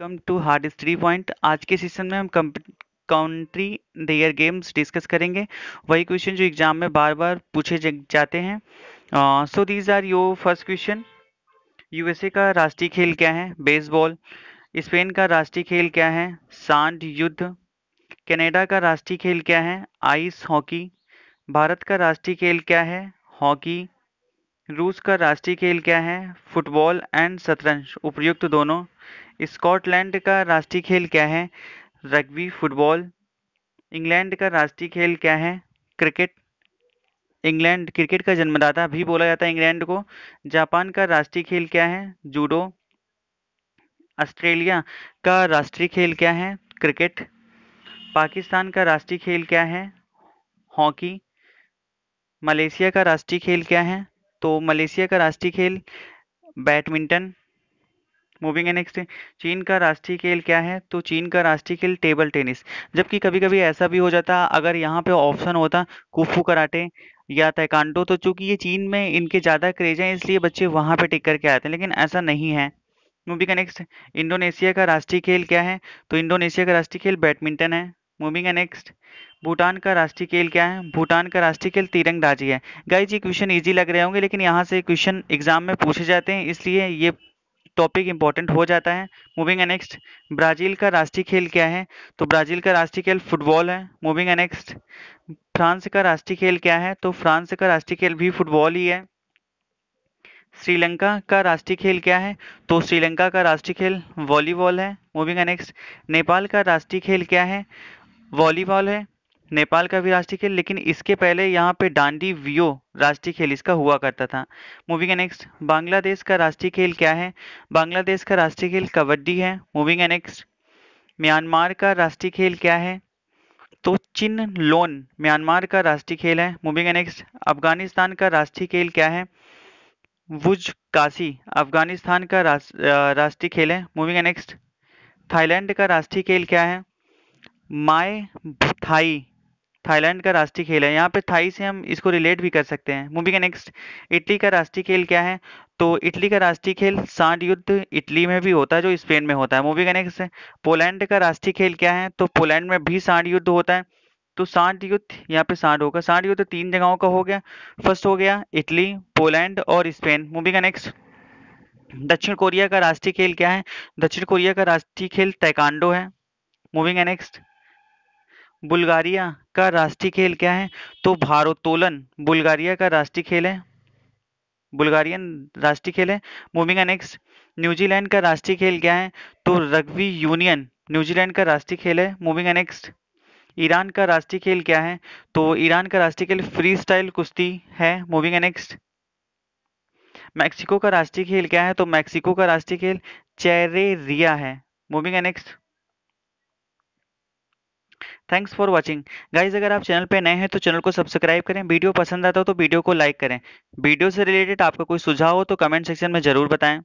welcome to hard history point आज के session में हम काउंट्री देयर गेम्स डिस्कस करेंगे वही क्वेश्चन जो एग्जाम में बार बार पूछे जाते हैं so these are your first question USA का राष्ट्रीय खेल क्या है बेसबॉल स्पेन का राष्ट्रीय खेल क्या है सांड युद्ध कनाडा का राष्ट्रीय खेल क्या है आइस हॉकी भारत का राष्ट्रीय खेल क्या है हॉकी रूस का राष्ट्रीय खेल क्या है फुटबॉल एंड शतरंज उपयुक्त दोनों स्कॉटलैंड का राष्ट्रीय खेल क्या है रग्बी फुटबॉल इंग्लैंड का राष्ट्रीय खेल क्या है क्रिकेट इंग्लैंड क्रिकेट का जन्मदाता भी बोला जाता है इंग्लैंड को जापान का राष्ट्रीय खेल क्या है जूडो ऑस्ट्रेलिया का राष्ट्रीय खेल क्या है क्रिकेट पाकिस्तान का राष्ट्रीय खेल क्या है हॉकी मलेशिया का राष्ट्रीय खेल क्या है तो मलेशिया का राष्ट्रीय खेल बैडमिंटन मूविंग है नेक्स्ट चीन का राष्ट्रीय खेल क्या है तो चीन का राष्ट्रीय खेल टेबल टेनिस जबकि कभी कभी ऐसा भी हो जाता अगर यहाँ पे ऑप्शन होता कुफू कराटे या तैकांडो तो चूंकि ये चीन में इनके ज़्यादा क्रेज है इसलिए बच्चे वहां पे टिक करके आते हैं लेकिन ऐसा नहीं है मूवी का नेक्स्ट इंडोनेशिया का राष्ट्रीय खेल क्या है तो इंडोनेशिया का राष्ट्रीय खेल बैडमिंटन है मूविंग है नेक्स्ट भूटान का राष्ट्रीय खेल क्या है भूटान का राष्ट्रीय खेल तिरंगदाजी है गाय जी क्वेश्चन इजी लग रहे होंगे लेकिन यहाँ से क्वेश्चन एग्जाम में पूछे जाते हैं इसलिए ये टॉपिक इंपॉर्टेंट हो जाता है मूविंग नेक्स्ट ब्राज़ील का राष्ट्रीय खेल क्या है तो ब्राज़ील का राष्ट्रीय खेल फुटबॉल है मूविंग नेक्स्ट फ्रांस का राष्ट्रीय खेल क्या है तो फ्रांस का राष्ट्रीय खेल भी फुटबॉल ही है श्रीलंका का राष्ट्रीय खेल क्या है तो श्रीलंका का राष्ट्रीय खेल वॉलीबॉल है मूविंग नेक्स्ट नेपाल का राष्ट्रीय खेल क्या है वॉलीबॉल है नेपाल का भी राष्ट्रीय खेल लेकिन इसके पहले यहाँ पे डांडी वियो राष्ट्रीय खेल इसका हुआ करता था मूविंग नेक्स्ट बांग्लादेश का राष्ट्रीय खेल क्या है बांग्लादेश का राष्ट्रीय खेल कबड्डी है मूविंग नेक्स्ट म्यांमार का राष्ट्रीय खेल क्या है तो चिन लोन म्यांमार का राष्ट्रीय खेल है मूविंग नेक्स्ट अफगानिस्तान का राष्ट्रीय खेल क्या है वुज काशी अफगानिस्तान का राष्ट्रीय खेल है मूविंग नेक्स्ट थाईलैंड का राष्ट्रीय खेल क्या है माए थाई थाईलैंड का राष्ट्रीय खेल है यहाँ पे थाई से हम इसको रिलेट भी कर सकते हैं मूवी का नेक्स्ट इटली का राष्ट्रीय खेल क्या है तो इटली का राष्ट्रीय खेल सांड युद्ध इटली में भी होता है जो स्पेन में होता है मूवी का नेक्स्ट पोलैंड का राष्ट्रीय खेल क्या है तो पोलैंड में भी सांड युद्ध होता है तो सांड युद्ध यहाँ पे सांड होगा सांड युद्ध तीन जगहों का हो गया फर्स्ट हो गया इटली पोलैंड और स्पेन मूवी का नेक्स्ट दक्षिण कोरिया का राष्ट्रीय खेल क्या है दक्षिण कोरिया का राष्ट्रीय खेल तैकांडो है मूविंग नेक्स्ट बुल्गारिया का राष्ट्रीय खेल क्या है तो भारोत्तोलन बुल्गारिया का राष्ट्रीय खेल है बुल्गारियन राष्ट्रीय खेल है मूविंग नेक्स्ट न्यूजीलैंड का राष्ट्रीय खेल क्या है तो रग्बी यूनियन न्यूजीलैंड का राष्ट्रीय खेल है मूविंग नेक्स्ट ईरान का राष्ट्रीय खेल क्या है तो ईरान का राष्ट्रीय खेल फ्री स्टाइल कुश्ती है मूविंग नेक्स्ट मैक्सिको का राष्ट्रीय खेल क्या है तो मैक्सिको का राष्ट्रीय खेल रिया है moving next thanks for watching guys अगर आप चैनल पे नए हैं तो चैनल को सब्सक्राइब करें वीडियो पसंद आता हो तो वीडियो को लाइक करें वीडियो से रिलेटेड आपका कोई सुझाव हो तो कमेंट सेक्शन में जरूर बताएं